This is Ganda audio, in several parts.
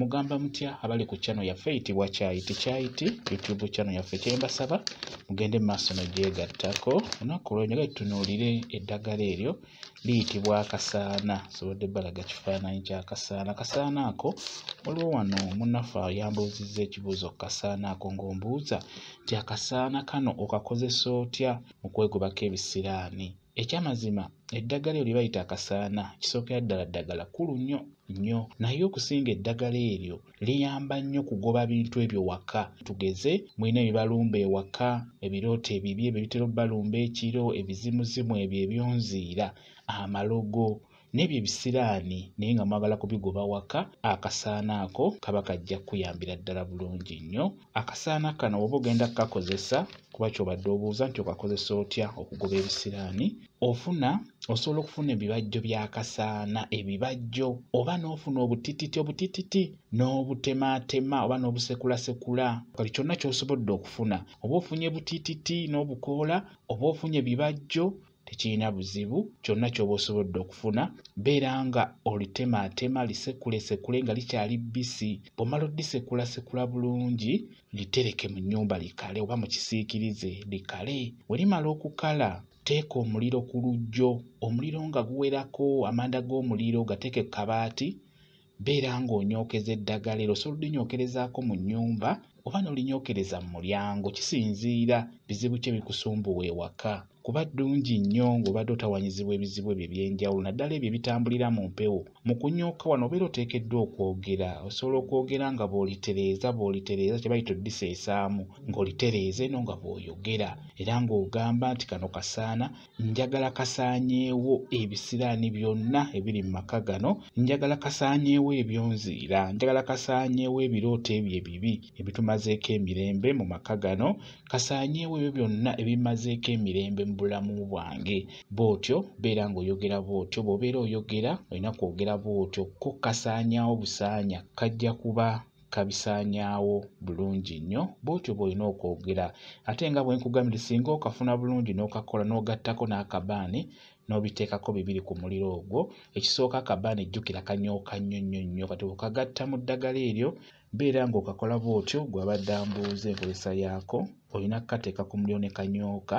mugamba mutya abali ku channel yaffe eyitibwa kyayiti kyayiti youtube channel yaffe kyembasaba mugende maaso nogyegattako onaku lwonyaga itunuulire eddagala eryo liyitibwa akasaana sobodde balaga kifaananyi kyakasaana akasaana ako waliwo wano omunnaffe ayambuuzizza ekibuuzo kukasaana ako ng'ombuuza nti akasaana kano okakozesa otya okwegobako ebisiraani ekyamazima eddagala eryo libayita akasaana kisookera ddala ddagala kkulu nnyo nnyo naye okusinga eddagala eryo liyamba nnyo kugoba bintu ebyo waka tugeze mulina ebibalumba ewaka ebirooto ebibi ebyo bitera obbalumba ekiro ebizimuzimu ebyo ebyonziira amalogo nebyo ebisiraani naye nga mwagala kubigoba waka akasaana ako kaba kajja kkuyambira ddala bulungi nnyo akasaana kano woba ogenda kukakozesa kuba kyobadde obuuza nti okakozesa otya okugoba ebisiraani ofuna osobola okufuna ebibajjo byakasaana ebibajjo oba n'ofuna obutititi obutititi n'obutematema oba n'obusekulasekula kali kyonna ky'osobodde okufuna oba ofunye butititi n'obukoola oba ofunye ebibajjo tekirina buzibu kyonna kyoba osobodde okufuna beera nga olitematema lisekulesekule nga likyali bisi bwomala oddisekulasekula bulungi litereke mu nyumba likale oba mukisiikirize likale werimala okukala teeka omuliro ku lujjo omuliro nga guwerako amanda g'omuliro gateeke kabaati beera nga onyokeza eddagala era osobola odinyokerezaako mu nyumba oba n'olinyokereza mu mulyango kisinziira bizibu kye bikusumbuwa ewaka kuba ddungi nnyo ng'obadde otawanyizibwa ebizibu ebyo ebyenjawulo naddala ebyo ebitambulira mu mpewo mu kunyooka wano obeera oteekeddwa okwogera osobola okwogera nga bw'olitereeza bw'olitereeza kye bayita oddiseesaamu ng'olitereeza eno nga bw'oyogera era ng'ogamba nti kano kasaana njagala kasaanyeewo ebisiraani byonna ebiri mu maka gano njagala kasaanyeewo ebyonziira njagala kasaanyeewo ebirooto ebyo ebibi ebitumazeeko emirembe mu maka gano kasaanyeewo ebyo byonna ebimazeeko emirembe mu bulamu bwange bwotyo beera ngaoyogera bwotyo bwobeera oyogera olina kwogera bwotyo ko kasaanyawo busaanya kajja kuba kabisaanyawo bulungi nnyo bwotyo bwolina okwogera ate nga bwenkugambire singa okafuna bulungi n'okakola n'ogattako n'akabaani n'obiteekako bibiri ku muliro ogwo ekisooka akabaani ejjukira kanyooka nnyo nnyo nnyo kati bwekagatta mu ddagala eryo beera ng'okakola bwotyo gwabadde ambuuza enkozesa yaako olina kukateeka ku muliro ne kanyooka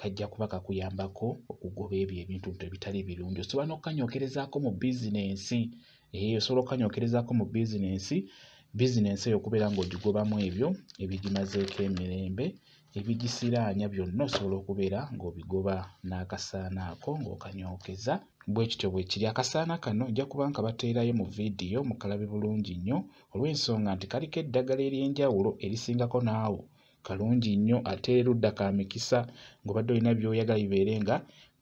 kajja kuba kakuyambako okugoba ebyo ebintu nto ebitali birungi osobola n'okukanyokerezaako mu bizinensi ee eh, osobola okukanyokerezaako mu bizinensi bizinensi eyo okubeera ng'ogigobamu ebyo ebigimazeeko emirembe ebigisiraanya byonna osobola okubeera ng'obigoba n'akasaana ako ng'okanyookeza bwe kityo bwe kiri akasaana kano ojja kuba nga bateerayo mu vidiyo mukalabe bulungi nnyo olw'ensonga nti kaliko eddagala ery'enjawulo erisingako naawo kalungi nnyo ate erudda ka mikisa ngaobadde olina byoyagala bibeere nga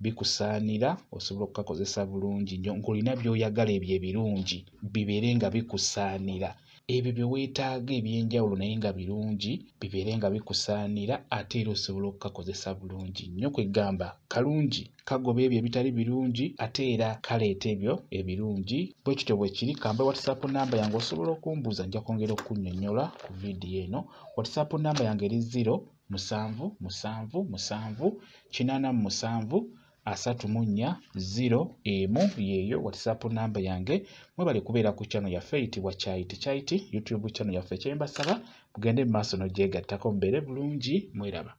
bikusaanira osobola okukakozesa bulungi nnyo ngaolina byoyagala ebyo ebirungi bibeere nga bikusaanira ebyo bye weetaaga ebyenjawulo naye nga birungi bibeere nga bikusaanira ate era osobola okukakozesa bulungi nnyo kwegamba kalungi kagoba ebyo ebitali birungi ate era kaleeta ebyo ebirungi bwe kityo bwe kiri kamba whatsapp namba yange osobola okumbuuza nja kwongera okunnyonnyola ku vidiyo eno whatsapp namba yange eri 0 musanvu musanvu musanvu kinaana mu musanvu asatu mu nnya ziro emu yeeyo watisapu namba yange mwebale kubeera ku channel yaffe eyitibwa kyayiti kyayiti youtube channel yaffe kyembasaba mugende mu maaso nogyegattako mbeere bulungi mweraba